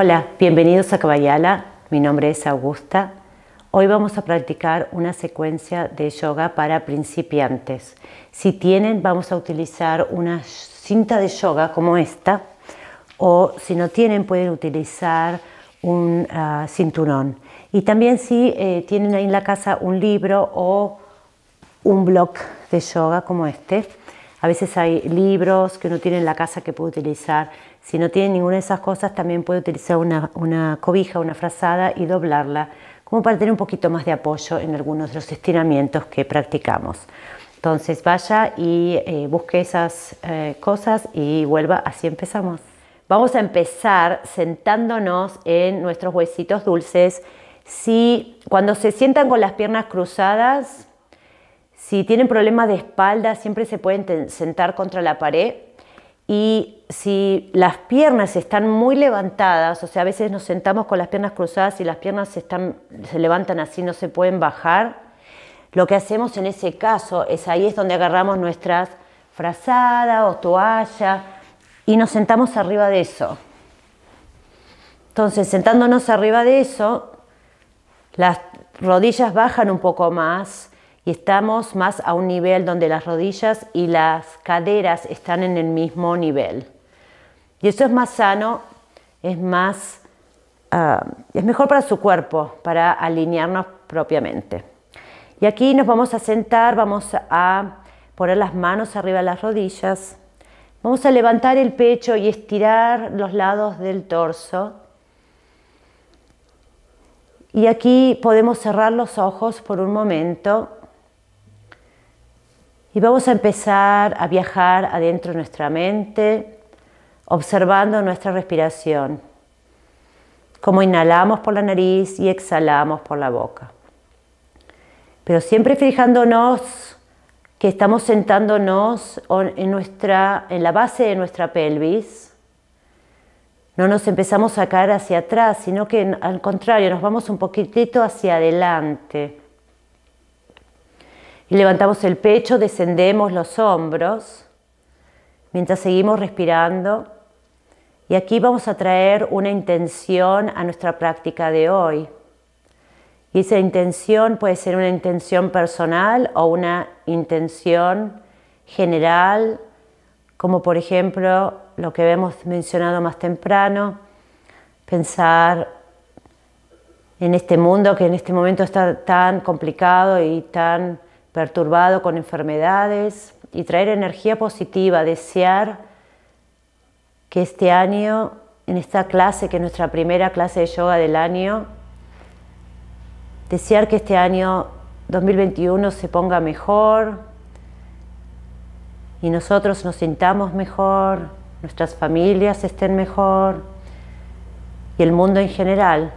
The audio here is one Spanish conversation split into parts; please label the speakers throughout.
Speaker 1: Hola, bienvenidos a Caballala. Mi nombre es Augusta. Hoy vamos a practicar una secuencia de yoga para principiantes. Si tienen, vamos a utilizar una cinta de yoga como esta, o si no tienen, pueden utilizar un ah, cinturón. Y también si eh, tienen ahí en la casa un libro o un blog de yoga como este. A veces hay libros que uno tiene en la casa que puede utilizar si no tiene ninguna de esas cosas, también puede utilizar una, cobija, una frazada y doblarla, como para tener un poquito más de apoyo en algunos de los estiramientos que practicamos. Entonces vaya y eh, busque esas eh, cosas y vuelva, así empezamos. Vamos a empezar sentándonos en nuestros huesitos dulces. Si cuando se sientan con las piernas cruzadas, si tienen problemas de espalda, siempre se pueden sentar contra la pared y si las piernas están muy levantadas, o sea, a veces nos sentamos con las piernas cruzadas y las piernas se levantan así, no se pueden bajar, lo que hacemos en ese caso es ahí es donde agarramos nuestras frazadas o toalla y nos sentamos arriba de eso. Entonces, sentándonos arriba de eso, las rodillas bajan un poco más y estamos más a un nivel donde las rodillas y las caderas están en el mismo nivel. Y eso es más sano, es más, ah, es mejor para su cuerpo, para alinearnos propiamente. Y aquí nos vamos a sentar, vamos a poner las manos arriba de las rodillas. Vamos a levantar el pecho y estirar los lados del torso. Y aquí podemos cerrar los ojos por un momento. Y vamos a empezar a viajar adentro de nuestra mente, observando nuestra respiración, como inhalamos por la nariz y exhalamos por la boca. Pero siempre fijándonos que estamos sentándonos en, nuestra, en la base de nuestra pelvis, no nos empezamos a caer hacia atrás, sino que al contrario, nos vamos un poquitito hacia adelante. Y levantamos el pecho, descendemos los hombros, mientras seguimos respirando y aquí vamos a traer una intención a nuestra práctica de hoy. Y esa intención puede ser una intención personal o una intención general, como por ejemplo lo que hemos mencionado más temprano, pensar en este mundo que en este momento está tan complicado y tan perturbado con enfermedades y traer energía positiva, desear que este año, en esta clase, que es nuestra primera clase de yoga del año, desear que este año 2021 se ponga mejor y nosotros nos sintamos mejor, nuestras familias estén mejor y el mundo en general.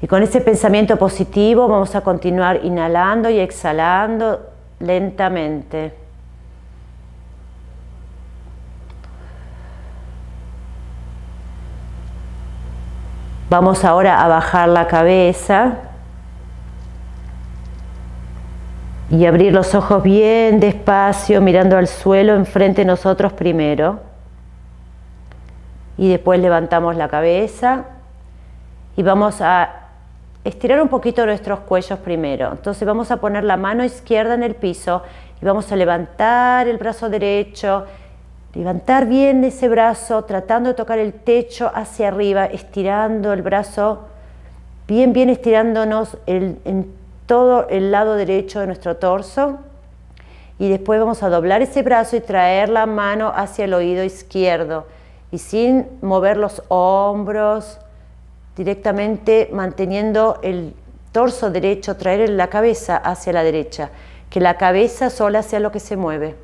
Speaker 1: Y con ese pensamiento positivo vamos a continuar inhalando y exhalando lentamente. Vamos ahora a bajar la cabeza y abrir los ojos bien despacio, mirando al suelo enfrente de nosotros primero. Y después levantamos la cabeza y vamos a estirar un poquito nuestros cuellos primero. Entonces vamos a poner la mano izquierda en el piso y vamos a levantar el brazo derecho Levantar bien ese brazo, tratando de tocar el techo hacia arriba, estirando el brazo, bien, bien estirándonos en todo el lado derecho de nuestro torso. Y después vamos a doblar ese brazo y traer la mano hacia el oído izquierdo. Y sin mover los hombros, directamente manteniendo el torso derecho, traer la cabeza hacia la derecha. Que la cabeza sola sea lo que se mueve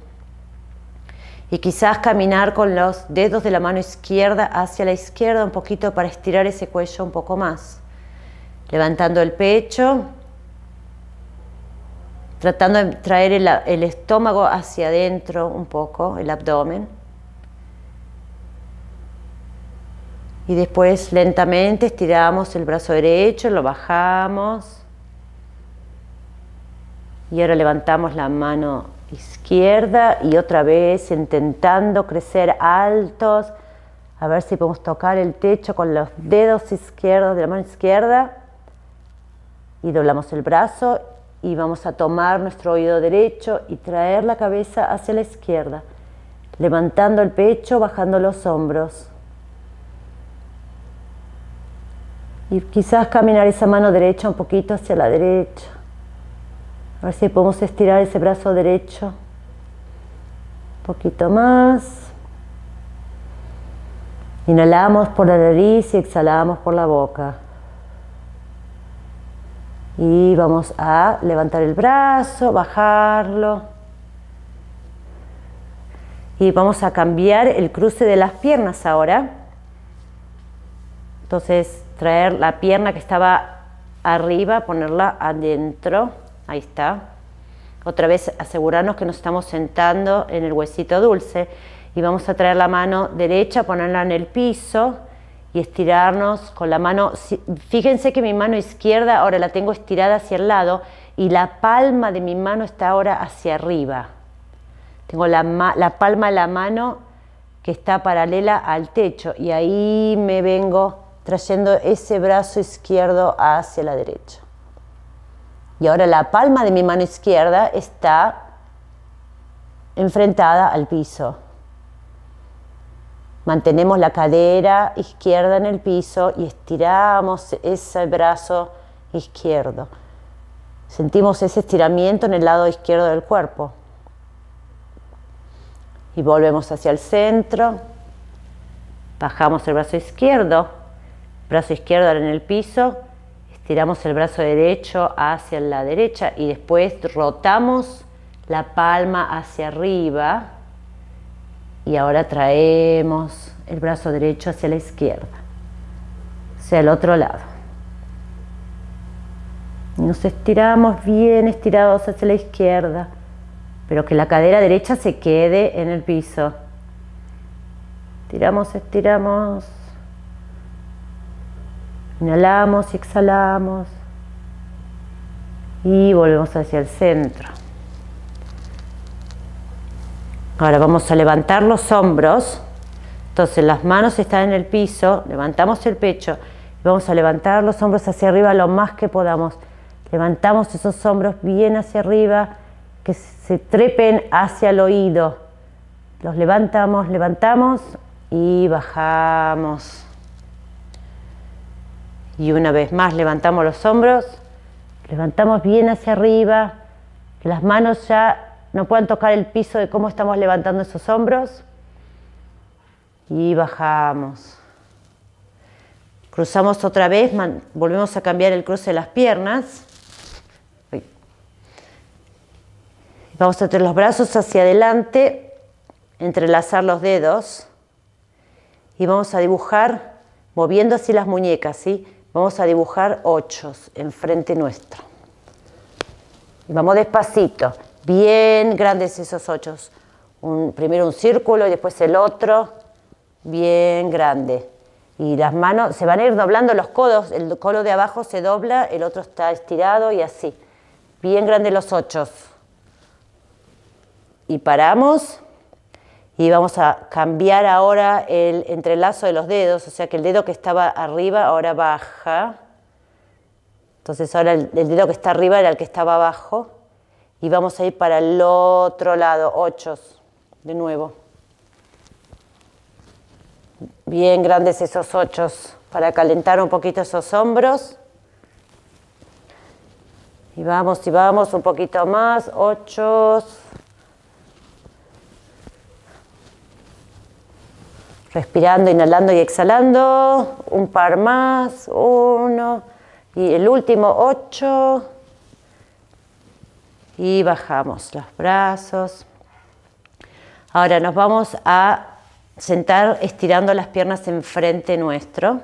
Speaker 1: y quizás caminar con los dedos de la mano izquierda hacia la izquierda un poquito para estirar ese cuello un poco más. Levantando el pecho, tratando de traer el, estómago hacia adentro un poco, el abdomen. Y después lentamente estiramos el brazo derecho, lo bajamos. Y ahora levantamos la mano izquierda y otra vez intentando crecer altos. A ver si podemos tocar el techo con los dedos izquierdos de la mano izquierda. Y doblamos el brazo y vamos a tomar nuestro oído derecho y traer la cabeza hacia la izquierda, levantando el pecho, bajando los hombros. Y quizás caminar esa mano derecha un poquito hacia la derecha. A ver si podemos estirar ese brazo derecho. Un poquito más. Inhalamos por la nariz y exhalamos por la boca. Y vamos a levantar el brazo, bajarlo. Y vamos a cambiar el cruce de las piernas ahora. Entonces, traer la pierna que estaba arriba, ponerla adentro Ahí está. Otra vez asegurarnos que nos estamos sentando en el huesito dulce y vamos a traer la mano derecha, ponerla en el piso y estirarnos con la mano. Fíjense que mi mano izquierda ahora la tengo estirada hacia el lado y la palma de mi mano está ahora hacia arriba. Tengo la, palma de la mano que está paralela al techo y ahí me vengo trayendo ese brazo izquierdo hacia la derecha. Y ahora la palma de mi mano izquierda está enfrentada al piso. Mantenemos la cadera izquierda en el piso y estiramos ese brazo izquierdo. Sentimos ese estiramiento en el lado izquierdo del cuerpo. Y volvemos hacia el centro. Bajamos el brazo izquierdo, brazo izquierdo en el piso Tiramos el brazo derecho hacia la derecha y después rotamos la palma hacia arriba. Y ahora traemos el brazo derecho hacia la izquierda, hacia el otro lado. Nos estiramos bien estirados hacia la izquierda, pero que la cadera derecha se quede en el piso. tiramos estiramos. Inhalamos y exhalamos. Y volvemos hacia el centro. Ahora vamos a levantar los hombros. Entonces las manos están en el piso, levantamos el pecho vamos a levantar los hombros hacia arriba lo más que podamos. Levantamos esos hombros bien hacia arriba, que se trepen hacia el oído. Los levantamos, levantamos y bajamos. Y una vez más levantamos los hombros, levantamos bien hacia arriba, las manos ya no puedan tocar el piso de cómo estamos levantando esos hombros. Y bajamos. Cruzamos otra vez, volvemos a cambiar el cruce de las piernas. Vamos a tener los brazos hacia adelante, entrelazar los dedos y vamos a dibujar moviendo así las muñecas, ¿sí? Vamos a dibujar ochos enfrente nuestro. Y vamos despacito, bien grandes esos ochos. Un, primero un círculo y después el otro, bien grande. Y las manos se van a ir doblando los codos, el codo de abajo se dobla, el otro está estirado y así. Bien grandes los ochos. Y paramos y vamos a cambiar ahora el entrelazo de los dedos, o sea que el dedo que estaba arriba ahora baja. Entonces ahora el, dedo que está arriba era el que estaba abajo y vamos a ir para el otro lado, ochos, de nuevo. Bien grandes esos ochos para calentar un poquito esos hombros. Y vamos, y vamos, un poquito más, ochos. Respirando, inhalando y exhalando. Un par más. Uno. Y el último, ocho. Y bajamos los brazos. Ahora nos vamos a sentar estirando las piernas enfrente nuestro.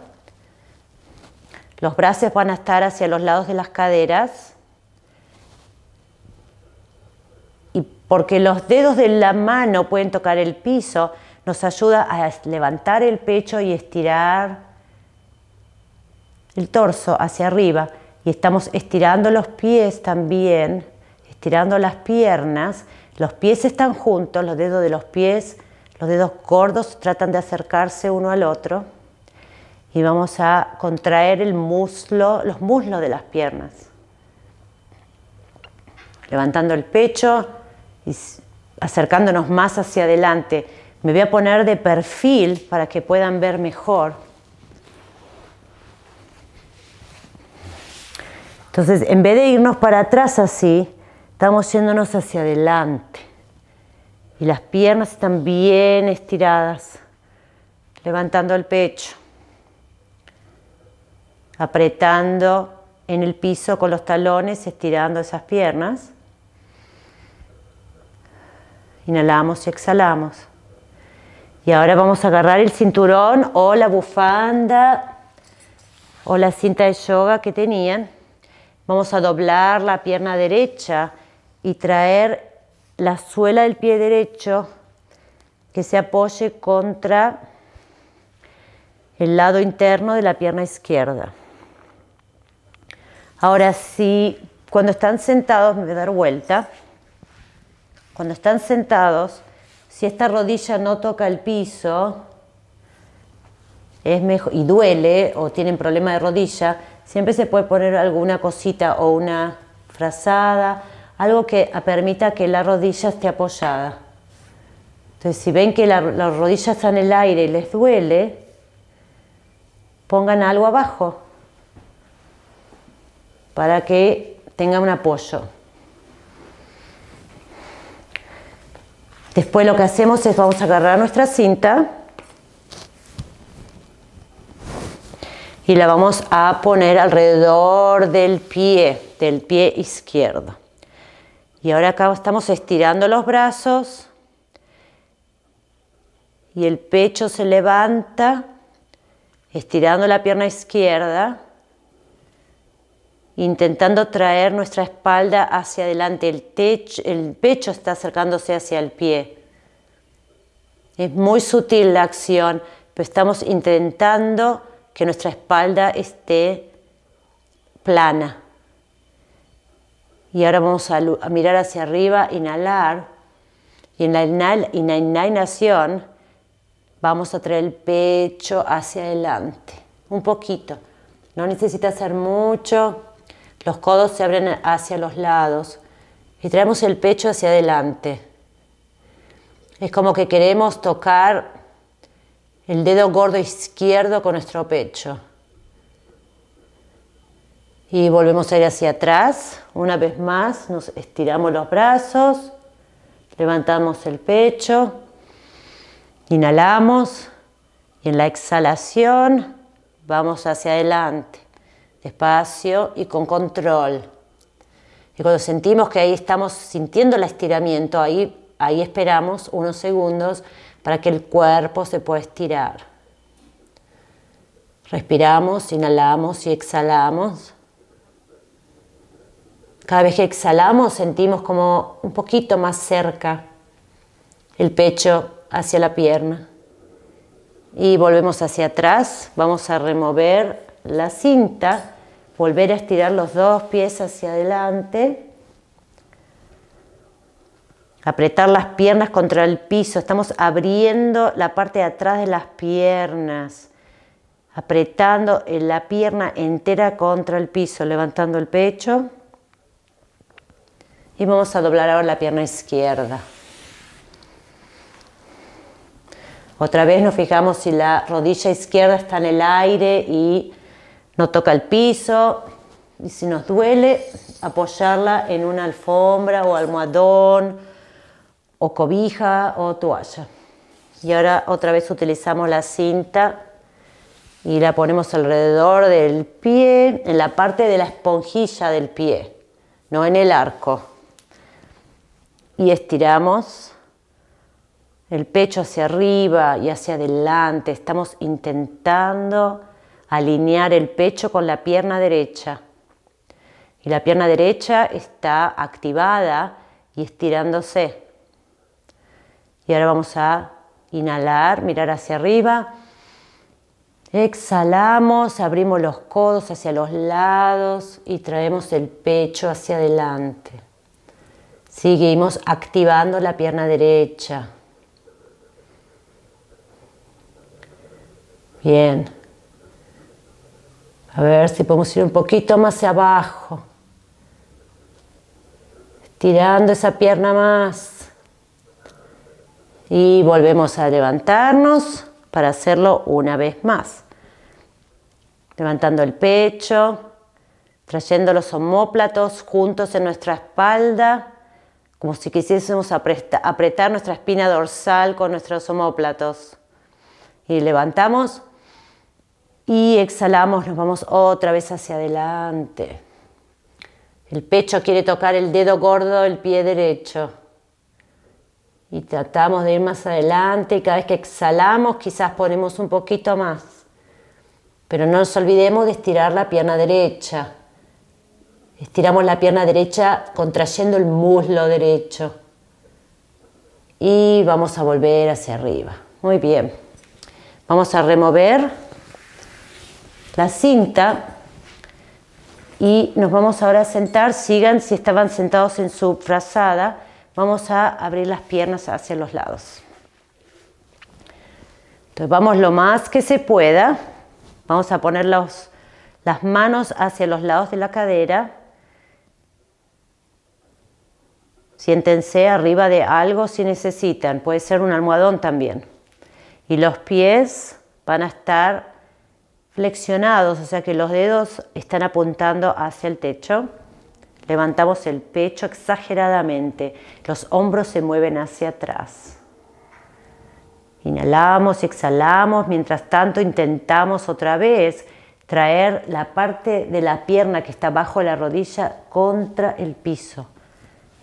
Speaker 1: Los brazos van a estar hacia los lados de las caderas. Y porque los dedos de la mano pueden tocar el piso, nos ayuda a levantar el pecho y estirar el torso hacia arriba. Y estamos estirando los pies también, estirando las piernas. Los pies están juntos, los dedos de los pies, los dedos gordos tratan de acercarse uno al otro. Y vamos a contraer el muslo, los muslos de las piernas. Levantando el pecho y acercándonos más hacia adelante me voy a poner de perfil para que puedan ver mejor. Entonces, en vez de irnos para atrás así, estamos yéndonos hacia adelante. Y las piernas están bien estiradas, levantando el pecho, apretando en el piso con los talones, estirando esas piernas. Inhalamos y exhalamos. Y ahora vamos a agarrar el cinturón o la bufanda o la cinta de yoga que tenían. Vamos a doblar la pierna derecha y traer la suela del pie derecho que se apoye contra el lado interno de la pierna izquierda. Ahora sí, cuando están sentados, me voy a dar vuelta. Cuando están sentados, si esta rodilla no toca el piso es mejor, y duele o tienen problema de rodilla, siempre se puede poner alguna cosita o una frazada, algo que permita que la rodilla esté apoyada. Entonces, si ven que las rodillas rodilla está en el aire y les duele, pongan algo abajo para que tenga un apoyo. Después lo que hacemos es vamos a agarrar nuestra cinta y la vamos a poner alrededor del pie, del pie izquierdo. Y ahora acá estamos estirando los brazos y el pecho se levanta, estirando la pierna izquierda intentando traer nuestra espalda hacia adelante. El, techo, el pecho está acercándose hacia el pie. Es muy sutil la acción, pero estamos intentando que nuestra espalda esté plana. Y ahora vamos a, mirar hacia arriba, inhalar. Y en la, en la inhalación vamos a traer el pecho hacia adelante. Un poquito. No necesita hacer mucho. Los codos se abren hacia los lados y traemos el pecho hacia adelante. Es como que queremos tocar el dedo gordo izquierdo con nuestro pecho. Y volvemos a ir hacia atrás. Una vez más, nos estiramos los brazos, levantamos el pecho, inhalamos y en la exhalación vamos hacia adelante espacio y con control. Y cuando sentimos que ahí estamos sintiendo el estiramiento, ahí, ahí esperamos unos segundos para que el cuerpo se pueda estirar. Respiramos, inhalamos y exhalamos. Cada vez que exhalamos sentimos como un poquito más cerca el pecho hacia la pierna. Y volvemos hacia atrás, vamos a remover la cinta volver a estirar los dos pies hacia adelante, apretar las piernas contra el piso, estamos abriendo la parte de atrás de las piernas, apretando la pierna entera contra el piso, levantando el pecho. Y vamos a doblar ahora la pierna izquierda. Otra vez nos fijamos si la rodilla izquierda está en el aire y no toca el piso y si nos duele, apoyarla en una alfombra o almohadón o cobija o toalla. Y ahora otra vez utilizamos la cinta y la ponemos alrededor del pie, en la parte de la esponjilla del pie, no en el arco. Y estiramos el pecho hacia arriba y hacia adelante. Estamos intentando alinear el pecho con la pierna derecha. Y la pierna derecha está activada y estirándose. Y ahora vamos a inhalar, mirar hacia arriba. Exhalamos, abrimos los codos hacia los lados y traemos el pecho hacia adelante. Seguimos activando la pierna derecha. Bien. A ver si podemos ir un poquito más hacia abajo. Estirando esa pierna más. Y volvemos a levantarnos para hacerlo una vez más. Levantando el pecho, trayendo los omóplatos juntos en nuestra espalda, como si quisiésemos apretar nuestra espina dorsal con nuestros omóplatos. Y levantamos y exhalamos, nos vamos otra vez hacia adelante. El pecho quiere tocar el dedo gordo del pie derecho. Y tratamos de ir más adelante y cada vez que exhalamos quizás ponemos un poquito más. Pero no nos olvidemos de estirar la pierna derecha. Estiramos la pierna derecha contrayendo el muslo derecho. Y vamos a volver hacia arriba. Muy bien. Vamos a remover la cinta y nos vamos ahora a sentar, sigan si estaban sentados en su frazada, vamos a abrir las piernas hacia los lados. Entonces vamos lo más que se pueda, vamos a poner las manos hacia los lados de la cadera, siéntense arriba de algo si necesitan, puede ser un almohadón también, y los pies van a estar flexionados, o sea que los dedos están apuntando hacia el techo. Levantamos el pecho exageradamente, los hombros se mueven hacia atrás. Inhalamos y exhalamos, mientras tanto intentamos otra vez traer la parte de la pierna que está bajo la rodilla contra el piso.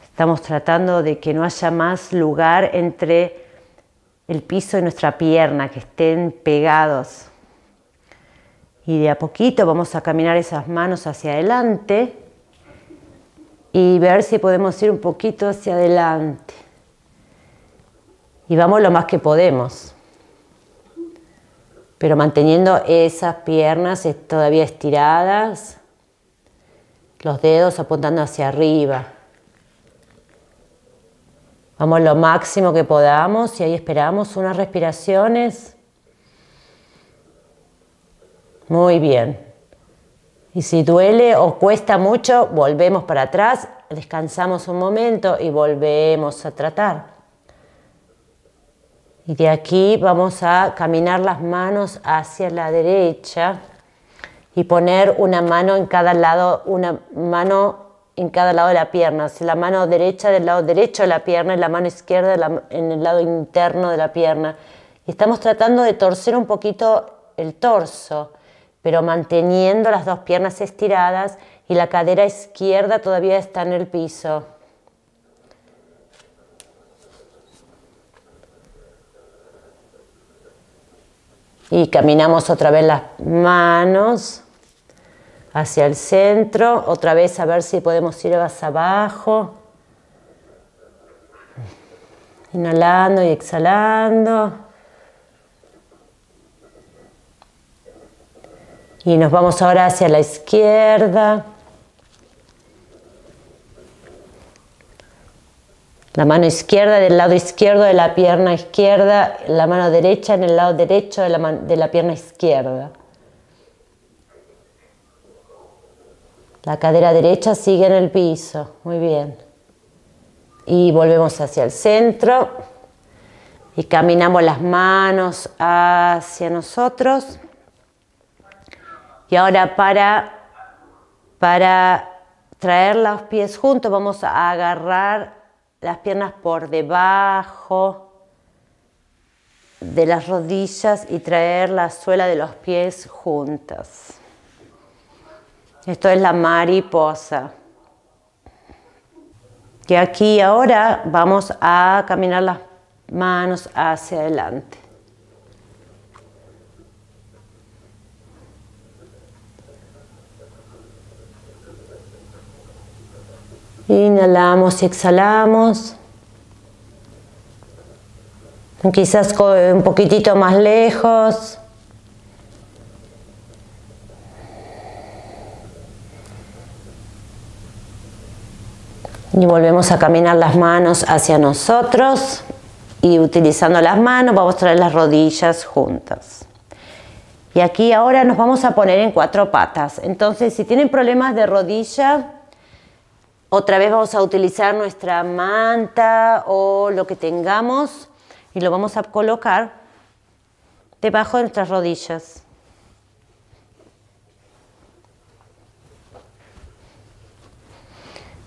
Speaker 1: Estamos tratando de que no haya más lugar entre el piso y nuestra pierna, que estén pegados. Y de a poquito vamos a caminar esas manos hacia adelante y ver si podemos ir un poquito hacia adelante. Y vamos lo más que podemos. Pero manteniendo esas piernas todavía estiradas, los dedos apuntando hacia arriba. Vamos lo máximo que podamos y ahí esperamos unas respiraciones. Muy bien. Y si duele o cuesta mucho, volvemos para atrás, descansamos un momento y volvemos a tratar. Y de aquí vamos a caminar las manos hacia la derecha y poner una mano en cada lado, una mano en cada lado de la pierna. la mano derecha del lado derecho de la pierna y la mano izquierda en el lado interno de la pierna. estamos tratando de torcer un poquito el torso pero manteniendo las dos piernas estiradas y la cadera izquierda todavía está en el piso. Y caminamos otra vez las manos hacia el centro, otra vez a ver si podemos ir hacia abajo. Inhalando y exhalando. Y nos vamos ahora hacia la izquierda. La mano izquierda del lado izquierdo de la pierna izquierda, la mano derecha en el lado derecho de la, de la pierna izquierda. La cadera derecha sigue en el piso. Muy bien. Y volvemos hacia el centro. Y caminamos las manos hacia nosotros. Y ahora para, para traer los pies juntos, vamos a agarrar las piernas por debajo de las rodillas y traer la suela de los pies juntas. Esto es la mariposa. Que aquí ahora vamos a caminar las manos hacia adelante. Inhalamos y exhalamos. Quizás un poquitito más lejos. Y volvemos a caminar las manos hacia nosotros. Y utilizando las manos vamos a traer las rodillas juntas. Y aquí ahora nos vamos a poner en cuatro patas. Entonces, si tienen problemas de rodilla, otra vez vamos a utilizar nuestra manta o lo que tengamos y lo vamos a colocar debajo de nuestras rodillas.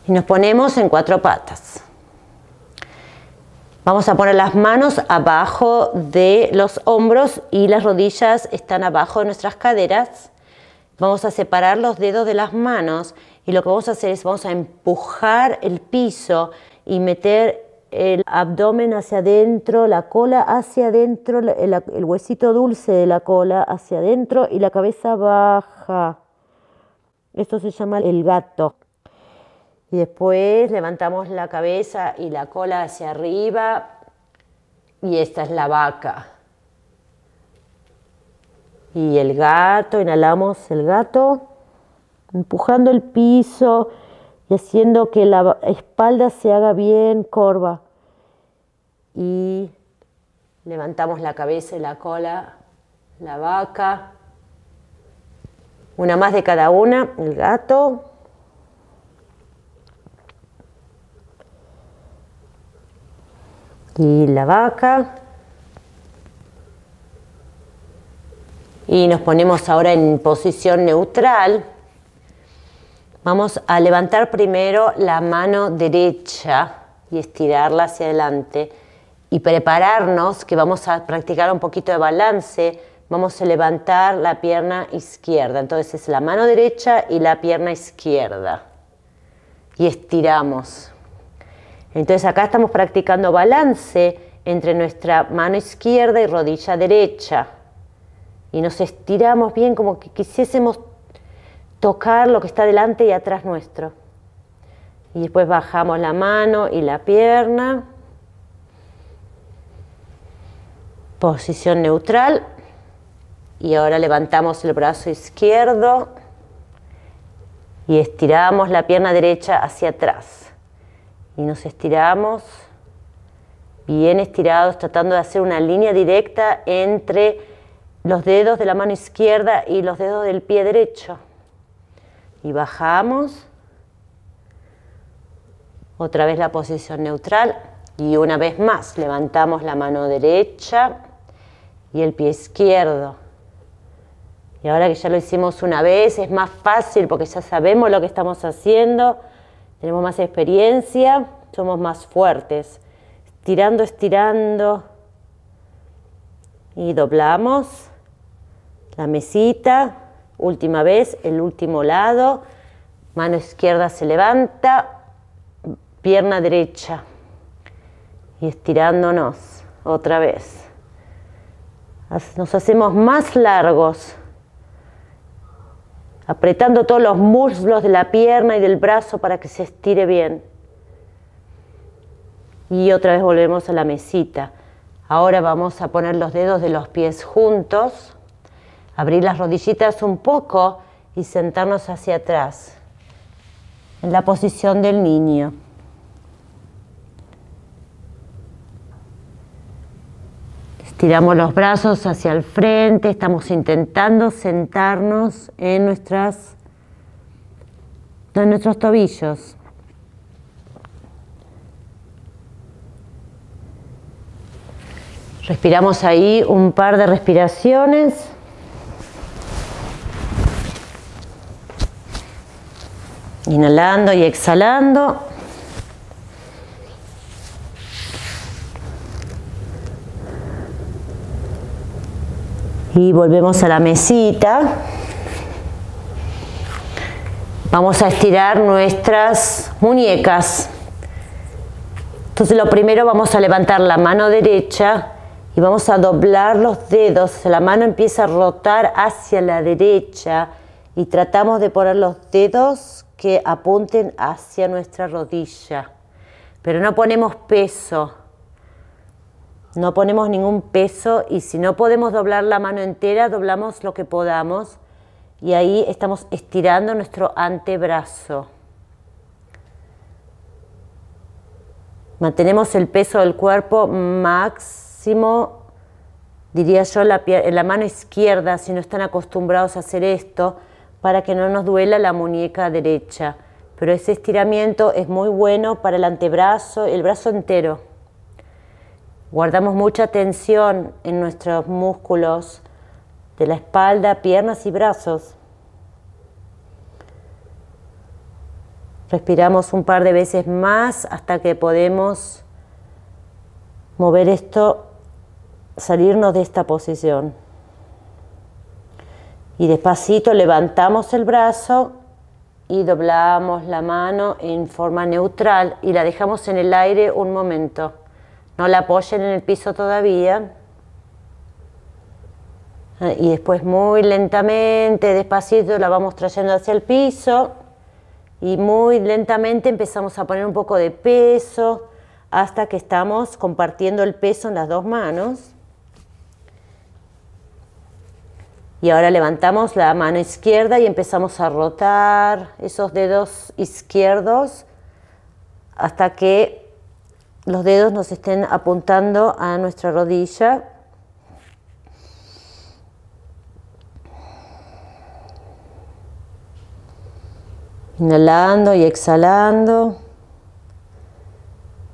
Speaker 1: Y nos ponemos en cuatro patas. Vamos a poner las manos abajo de los hombros y las rodillas están abajo de nuestras caderas. Vamos a separar los dedos de las manos y lo que vamos a hacer es vamos a empujar el piso y meter el abdomen hacia adentro, la cola hacia adentro, el, huesito dulce de la cola hacia adentro y la cabeza baja. Esto se llama el gato. Y después levantamos la cabeza y la cola hacia arriba. Y esta es la vaca. Y el gato, inhalamos el gato empujando el piso y haciendo que la espalda se haga bien corva. Y levantamos la cabeza y la cola, la vaca. Una más de cada una, el gato. Y la vaca. Y nos ponemos ahora en posición neutral. Vamos a levantar primero la mano derecha y estirarla hacia adelante y prepararnos que vamos a practicar un poquito de balance. Vamos a levantar la pierna izquierda. Entonces es la mano derecha y la pierna izquierda. Y estiramos. Entonces acá estamos practicando balance entre nuestra mano izquierda y rodilla derecha. Y nos estiramos bien como que quisiésemos tocar lo que está delante y atrás nuestro. Y después bajamos la mano y la pierna. Posición neutral. Y ahora levantamos el brazo izquierdo y estiramos la pierna derecha hacia atrás. Y nos estiramos bien estirados, tratando de hacer una línea directa entre los dedos de la mano izquierda y los dedos del pie derecho y bajamos. Otra vez la posición neutral y una vez más levantamos la mano derecha y el pie izquierdo. Y ahora que ya lo hicimos una vez es más fácil porque ya sabemos lo que estamos haciendo, tenemos más experiencia, somos más fuertes. Estirando, estirando y doblamos la mesita Última vez, el último lado. Mano izquierda se levanta, pierna derecha. Y estirándonos otra vez. Nos hacemos más largos. Apretando todos los muslos de la pierna y del brazo para que se estire bien. Y otra vez volvemos a la mesita. Ahora vamos a poner los dedos de los pies juntos abrir las rodillitas un poco y sentarnos hacia atrás, en la posición del niño. Estiramos los brazos hacia el frente, estamos intentando sentarnos en, nuestras, en nuestros tobillos. Respiramos ahí un par de respiraciones. Inhalando y exhalando. Y volvemos a la mesita. Vamos a estirar nuestras muñecas. Entonces lo primero vamos a levantar la mano derecha y vamos a doblar los dedos. La mano empieza a rotar hacia la derecha y tratamos de poner los dedos que apunten hacia nuestra rodilla, pero no ponemos peso. No ponemos ningún peso y si no podemos doblar la mano entera, doblamos lo que podamos y ahí estamos estirando nuestro antebrazo. Mantenemos el peso del cuerpo máximo, diría yo, en la mano izquierda, si no están acostumbrados a hacer esto para que no nos duela la muñeca derecha. Pero ese estiramiento es muy bueno para el antebrazo, el brazo entero. Guardamos mucha tensión en nuestros músculos de la espalda, piernas y brazos. Respiramos un par de veces más hasta que podemos mover esto, salirnos de esta posición. Y despacito levantamos el brazo y doblamos la mano en forma neutral y la dejamos en el aire un momento. No la apoyen en el piso todavía. Ah, y después muy lentamente, despacito, la vamos trayendo hacia el piso y muy lentamente empezamos a poner un poco de peso hasta que estamos compartiendo el peso en las dos manos. Y ahora levantamos la mano izquierda y empezamos a rotar esos dedos izquierdos hasta que los dedos nos estén apuntando a nuestra rodilla. Inhalando y exhalando,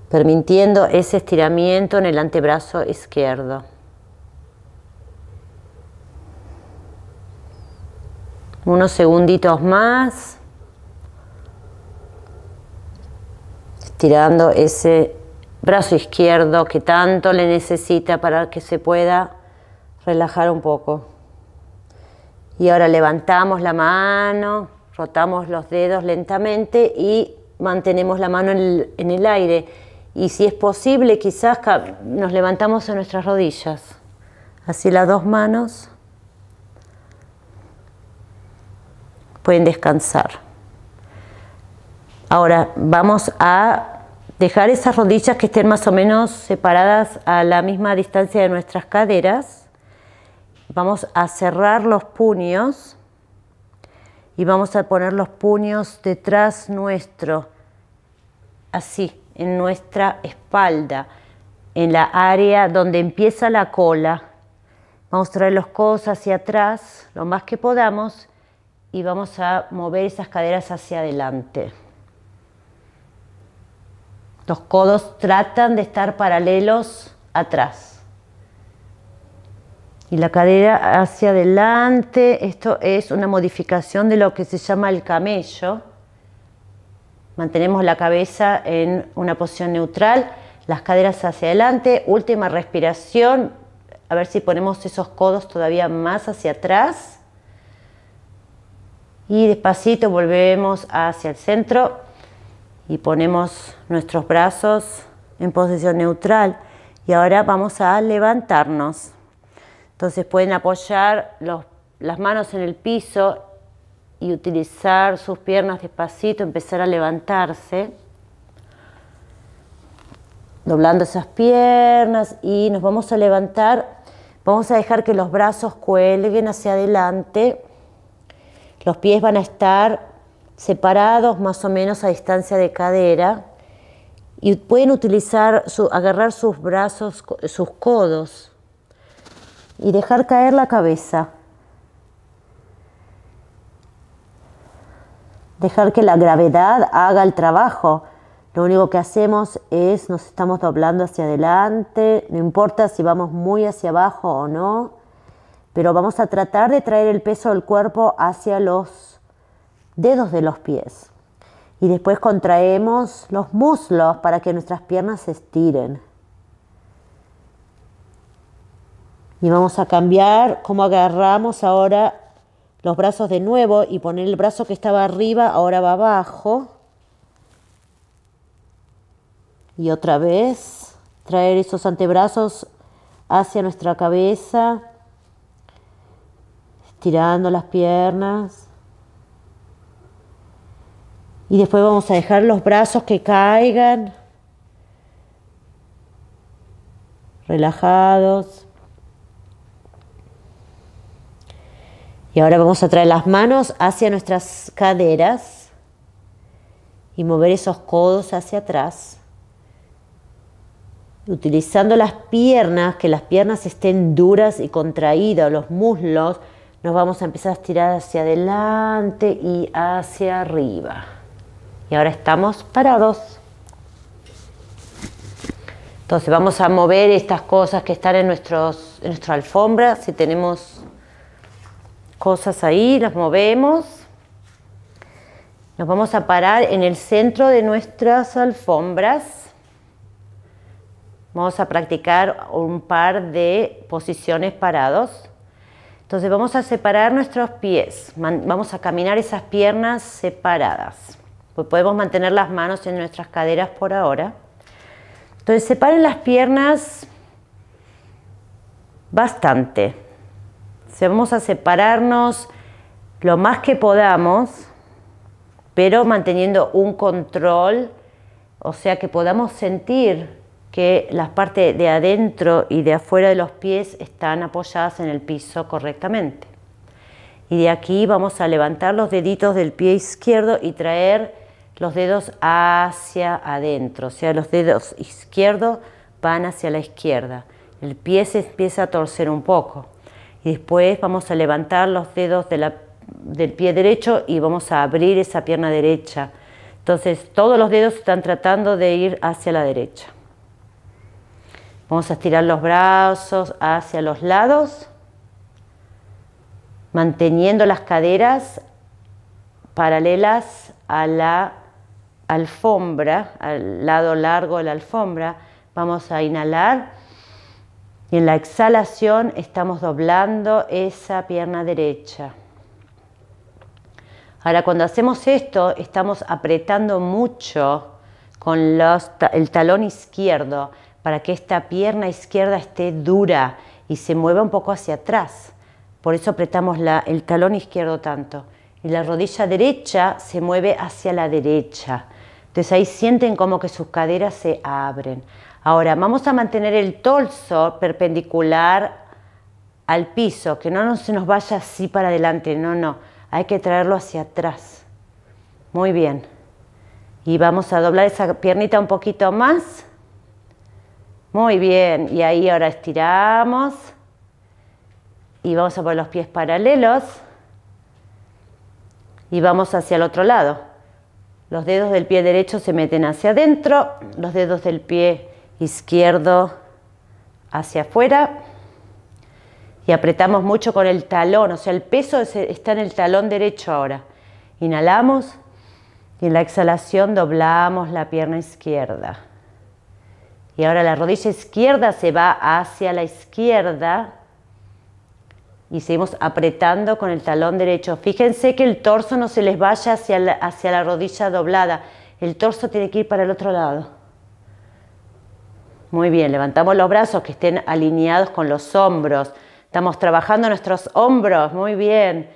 Speaker 1: permitiendo ese estiramiento en el antebrazo izquierdo. Unos segunditos más. Estirando ese brazo izquierdo que tanto le necesita para que se pueda relajar un poco. Y ahora levantamos la mano, rotamos los dedos lentamente y mantenemos la mano en el, aire. Y si es posible, quizás nos levantamos a nuestras rodillas. Así las dos manos pueden descansar. Ahora vamos a dejar esas rodillas que estén más o menos separadas a la misma distancia de nuestras caderas. Vamos a cerrar los puños y vamos a poner los puños detrás nuestro, así, en nuestra espalda, en la área donde empieza la cola. Vamos a traer los codos hacia atrás lo más que podamos y vamos a mover esas caderas hacia adelante. Los codos tratan de estar paralelos atrás. Y la cadera hacia adelante, esto es una modificación de lo que se llama el camello. Mantenemos la cabeza en una posición neutral, las caderas hacia adelante, última respiración, a ver si ponemos esos codos todavía más hacia atrás y despacito volvemos hacia el centro y ponemos nuestros brazos en posición neutral y ahora vamos a levantarnos. Entonces pueden apoyar las manos en el piso y utilizar sus piernas despacito, empezar a levantarse, doblando esas piernas y nos vamos a levantar, vamos a dejar que los brazos cuelguen hacia adelante los pies van a estar separados más o menos a distancia de cadera y pueden utilizar, agarrar sus brazos, sus codos y dejar caer la cabeza. Dejar que la gravedad haga el trabajo. Lo único que hacemos es nos estamos doblando hacia adelante, no importa si vamos muy hacia abajo o no, pero vamos a tratar de traer el peso del cuerpo hacia los dedos de los pies. Y después contraemos los muslos para que nuestras piernas se estiren. Y vamos a cambiar cómo agarramos ahora los brazos de nuevo y poner el brazo que estaba arriba, ahora va abajo. Y otra vez, traer esos antebrazos hacia nuestra cabeza estirando las piernas. Y después vamos a dejar los brazos que caigan. Relajados. Y ahora vamos a traer las manos hacia nuestras caderas y mover esos codos hacia atrás. Utilizando las piernas, que las piernas estén duras y contraídas, los muslos, nos vamos a empezar a estirar hacia adelante y hacia arriba. Y ahora estamos parados. Entonces vamos a mover estas cosas que están en, en nuestra alfombra. Si tenemos cosas ahí, las movemos. Nos vamos a parar en el centro de nuestras alfombras. Vamos a practicar un par de posiciones parados. Entonces vamos a separar nuestros pies, vamos a caminar esas piernas separadas. Pues podemos mantener las manos en nuestras caderas por ahora. Entonces separen las piernas bastante. vamos a separarnos lo más que podamos, pero manteniendo un control, o sea que podamos sentir que las partes de adentro y de afuera de los pies están apoyadas en el piso correctamente. Y de aquí vamos a levantar los deditos del pie izquierdo y traer los dedos hacia adentro, o sea, los dedos izquierdos van hacia la izquierda. El pie se empieza a torcer un poco. Y después vamos a levantar los dedos del pie derecho y vamos a abrir esa pierna derecha. Entonces, todos los dedos están tratando de ir hacia la derecha. Vamos a estirar los brazos hacia los lados, manteniendo las caderas paralelas a la alfombra, al lado largo de la alfombra. Vamos a inhalar y en la exhalación estamos doblando esa pierna derecha. Ahora cuando hacemos esto estamos apretando mucho con el talón izquierdo para que esta pierna izquierda esté dura y se mueva un poco hacia atrás. Por eso apretamos el talón izquierdo tanto. Y la rodilla derecha se mueve hacia la derecha. Entonces ahí sienten como que sus caderas se abren. Ahora vamos a mantener el torso perpendicular al piso, que no se nos vaya así para adelante, no, no, hay que traerlo hacia atrás. Muy bien. Y vamos a doblar esa piernita un poquito más muy bien, y ahí ahora estiramos y vamos a poner los pies paralelos y vamos hacia el otro lado. Los dedos del pie derecho se meten hacia adentro, los dedos del pie izquierdo hacia afuera y apretamos mucho con el talón, o sea, el peso está en el talón derecho ahora. Inhalamos y en la exhalación doblamos la pierna izquierda. Y ahora la rodilla izquierda se va hacia la izquierda y seguimos apretando con el talón derecho. Fíjense que el torso no se les vaya hacia la, hacia la rodilla doblada. El torso tiene que ir para el otro lado. Muy bien, levantamos los brazos que estén alineados con los hombros. Estamos trabajando nuestros hombros, muy bien.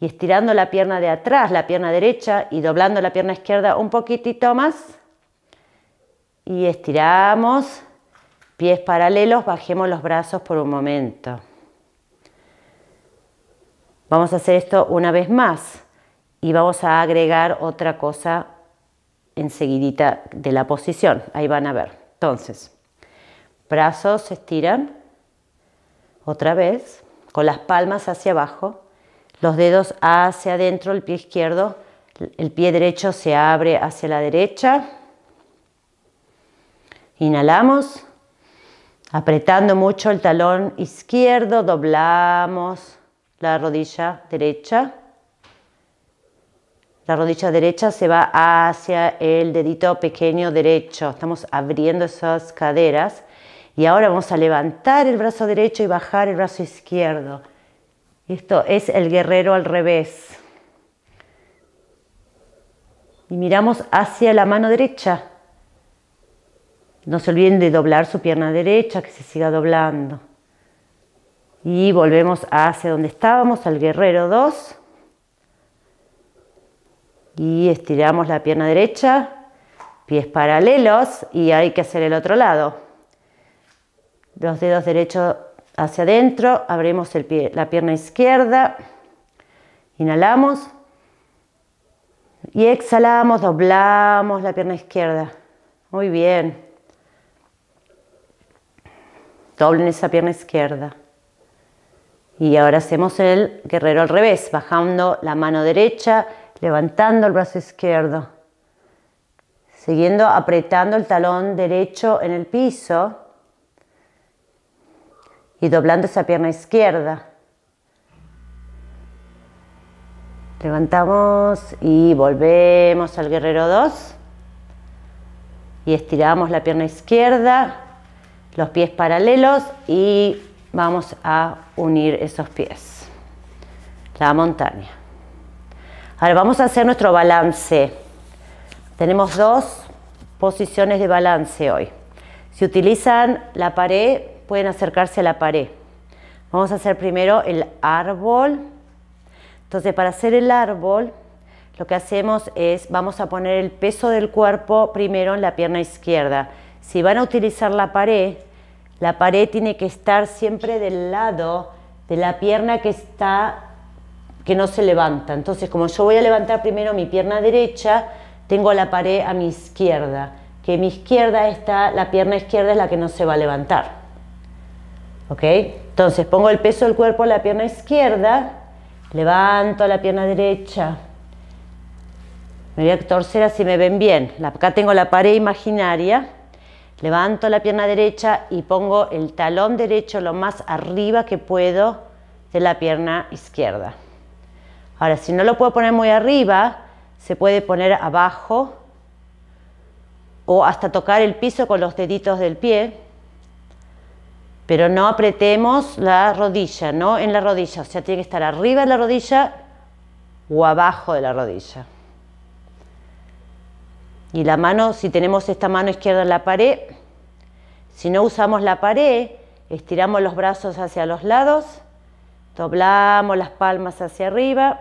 Speaker 1: Y estirando la pierna de atrás, la pierna derecha, y doblando la pierna izquierda un poquitito más y estiramos, pies paralelos, bajemos los brazos por un momento. Vamos a hacer esto una vez más y vamos a agregar otra cosa enseguidita de la posición. Ahí van a ver. Entonces, brazos se estiran otra vez con las palmas hacia abajo, los dedos hacia adentro, el pie izquierdo, el pie derecho se abre hacia la derecha Inhalamos. Apretando mucho el talón izquierdo, doblamos la rodilla derecha. La rodilla derecha se va hacia el dedito pequeño derecho. Estamos abriendo esas caderas. Y ahora vamos a levantar el brazo derecho y bajar el brazo izquierdo. Esto es el guerrero al revés. Y miramos hacia la mano derecha. No se olviden de doblar su pierna derecha, que se siga doblando. Y volvemos hacia donde estábamos, al guerrero 2. Y estiramos la pierna derecha, pies paralelos y hay que hacer el otro lado. Los dedos derechos hacia adentro, abrimos la pierna izquierda, inhalamos y exhalamos, doblamos la pierna izquierda. Muy bien. Doblen esa pierna izquierda. Y ahora hacemos el guerrero al revés, bajando la mano derecha, levantando el brazo izquierdo. Siguiendo apretando el talón derecho en el piso y doblando esa pierna izquierda. Levantamos y volvemos al guerrero 2. Y estiramos la pierna izquierda los pies paralelos y vamos a unir esos pies. La montaña. Ahora vamos a hacer nuestro balance. Tenemos dos posiciones de balance hoy. Si utilizan la pared, pueden acercarse a la pared. Vamos a hacer primero el árbol. Entonces, para hacer el árbol, lo que hacemos es, vamos a poner el peso del cuerpo primero en la pierna izquierda. Si van a utilizar la pared, la pared tiene que estar siempre del lado de la pierna que está que no se levanta. Entonces, como yo voy a levantar primero mi pierna derecha, tengo la pared a mi izquierda, que mi izquierda está, la pierna izquierda es la que no se va a levantar. ¿Ok? Entonces, pongo el peso del cuerpo a la pierna izquierda, levanto la pierna derecha. Me voy a torcer así me ven bien. Acá tengo la pared imaginaria Levanto la pierna derecha y pongo el talón derecho lo más arriba que puedo de la pierna izquierda. Ahora, si no lo puedo poner muy arriba, se puede poner abajo o hasta tocar el piso con los deditos del pie, pero no apretemos la rodilla, no en la rodilla, o sea, tiene que estar arriba de la rodilla o abajo de la rodilla. Y la mano, si tenemos esta mano izquierda en la pared, si no usamos la pared, estiramos los brazos hacia los lados, doblamos las palmas hacia arriba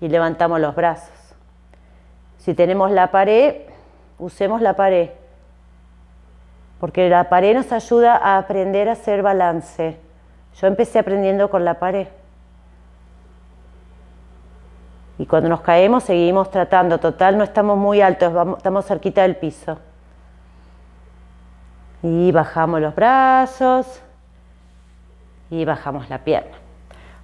Speaker 1: y levantamos los brazos. Si tenemos la pared, usemos la pared, porque la pared nos ayuda a aprender a hacer balance. Yo empecé aprendiendo con la pared. Y cuando nos caemos seguimos tratando, total, no estamos muy altos, estamos cerquita del piso. Y bajamos los brazos y bajamos la pierna.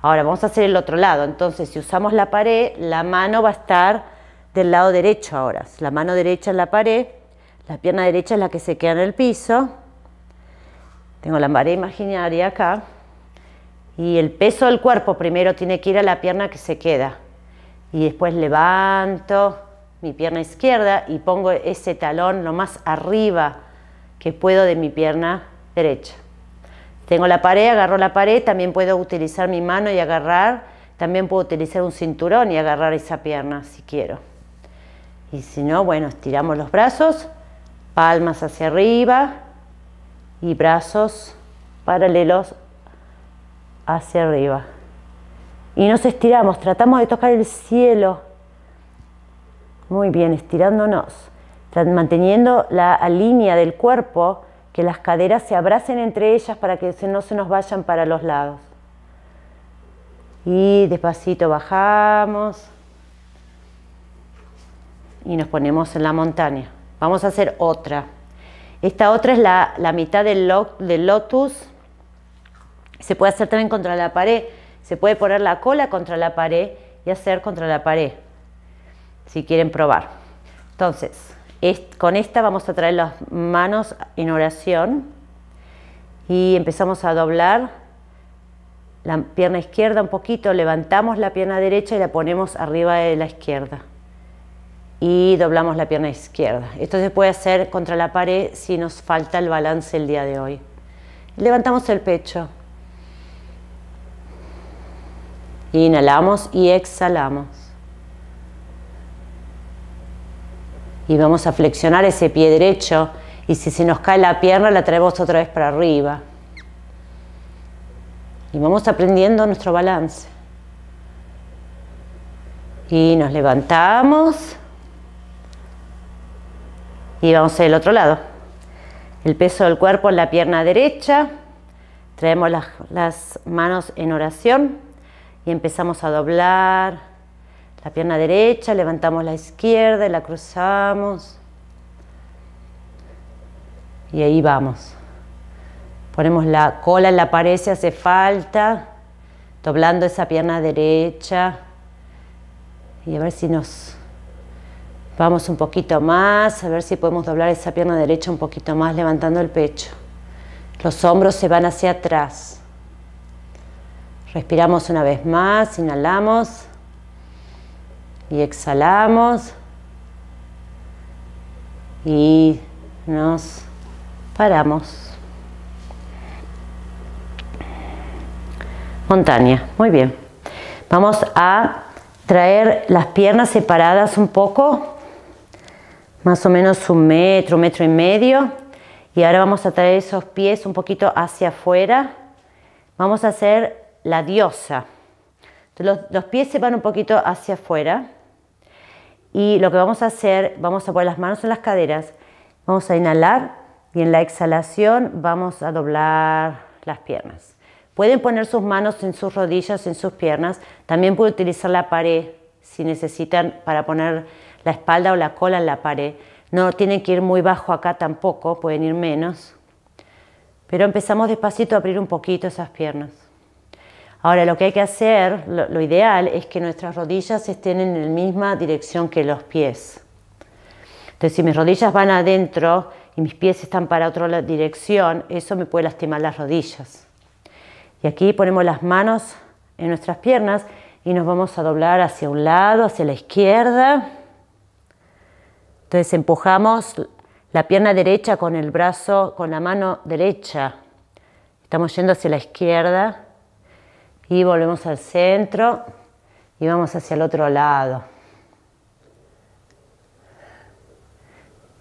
Speaker 1: Ahora vamos a hacer el otro lado, entonces si usamos la pared, la mano va a estar del lado derecho ahora. La mano derecha en la pared, la pierna derecha es la que se queda en el piso. Tengo la pared imaginaria acá. Y el peso del cuerpo primero tiene que ir a la pierna que se queda y después levanto mi pierna izquierda y pongo ese talón lo más arriba que puedo de mi pierna derecha. Tengo la pared, agarro la pared, también puedo utilizar mi mano y agarrar, también puedo utilizar un cinturón y agarrar esa pierna si quiero. Y si no, bueno, estiramos los brazos, palmas hacia arriba y brazos paralelos hacia arriba y nos estiramos, tratamos de tocar el cielo. Muy bien, estirándonos, manteniendo la línea del cuerpo, que las caderas se abracen entre ellas para que no se nos vayan para los lados. Y despacito bajamos y nos ponemos en la montaña. Vamos a hacer otra. Esta otra es la, mitad del, del lotus. Se puede hacer también contra la pared se puede poner la cola contra la pared y hacer contra la pared, si quieren probar. Entonces, con esta vamos a traer las manos en oración y empezamos a doblar la pierna izquierda un poquito, levantamos la pierna derecha y la ponemos arriba de la izquierda. Y doblamos la pierna izquierda. Esto se puede hacer contra la pared si nos falta el balance el día de hoy. Levantamos el pecho, Inhalamos y exhalamos. Y vamos a flexionar ese pie derecho. Y si se nos cae la pierna, la traemos otra vez para arriba. Y vamos aprendiendo nuestro balance. Y nos levantamos. Y vamos al otro lado. El peso del cuerpo en la pierna derecha. Traemos las, manos en oración y empezamos a doblar la pierna derecha, levantamos la izquierda y la cruzamos. Y ahí vamos. Ponemos la cola en la pared si hace falta, doblando esa pierna derecha. Y a ver si nos vamos un poquito más, a ver si podemos doblar esa pierna derecha un poquito más, levantando el pecho. Los hombros se van hacia atrás. Respiramos una vez más, inhalamos y exhalamos y nos paramos. Montaña, muy bien. Vamos a traer las piernas separadas un poco, más o menos un metro, un metro y medio. Y ahora vamos a traer esos pies un poquito hacia afuera. Vamos a hacer la diosa. Los, pies se van un poquito hacia afuera y lo que vamos a hacer, vamos a poner las manos en las caderas, vamos a inhalar y en la exhalación vamos a doblar las piernas. Pueden poner sus manos en sus rodillas, en sus piernas. También pueden utilizar la pared si necesitan para poner la espalda o la cola en la pared. No tienen que ir muy bajo acá tampoco, pueden ir menos. Pero empezamos despacito a abrir un poquito esas piernas. Ahora, lo que hay que hacer, lo, ideal, es que nuestras rodillas estén en la misma dirección que los pies. Entonces, si mis rodillas van adentro y mis pies están para otra dirección, eso me puede lastimar las rodillas. Y aquí ponemos las manos en nuestras piernas y nos vamos a doblar hacia un lado, hacia la izquierda. Entonces empujamos la pierna derecha con el brazo, con la mano derecha. Estamos yendo hacia la izquierda y volvemos al centro y vamos hacia el otro lado.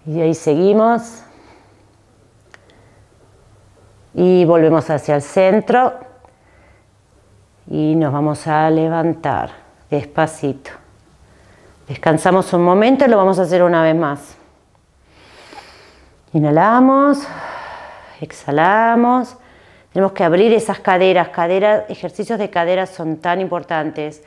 Speaker 1: Y ahí seguimos. Y volvemos hacia el centro y nos vamos a levantar despacito. Descansamos un momento y lo vamos a hacer una vez más. Inhalamos, exhalamos tenemos que abrir esas caderas, caderas, ejercicios de caderas son tan importantes,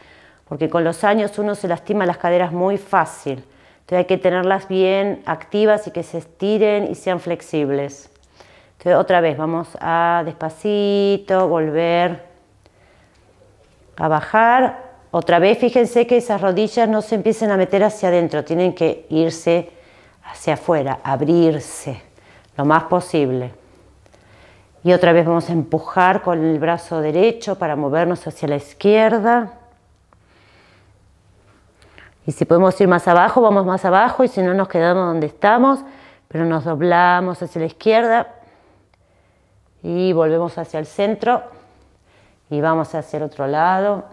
Speaker 1: porque con los años uno se lastima las caderas muy fácil. Entonces hay que tenerlas bien activas y que se estiren y sean flexibles. Entonces otra vez vamos a despacito, volver a bajar. Otra vez fíjense que esas rodillas no se empiecen a meter hacia adentro, tienen que irse hacia afuera, abrirse lo más posible. Y otra vez vamos a empujar con el brazo derecho para movernos hacia la izquierda. Y si podemos ir más abajo, vamos más abajo y si no nos quedamos donde estamos, pero nos doblamos hacia la izquierda y volvemos hacia el centro y vamos hacia el otro lado.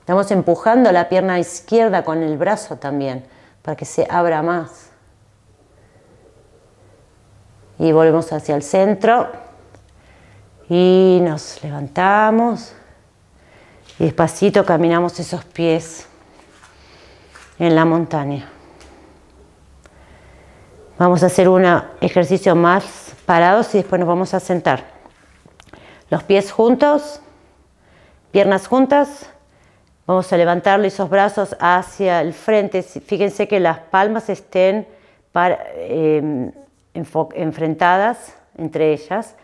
Speaker 1: Estamos empujando la pierna izquierda con el brazo también para que se abra más y volvemos hacia el centro y nos levantamos y despacito caminamos esos pies en la montaña. Vamos a hacer un ejercicio más parados y después nos vamos a sentar. Los pies juntos, piernas juntas. Vamos a levantar esos brazos hacia el frente. Fíjense que las palmas estén para, eh, enfrentadas entre ellas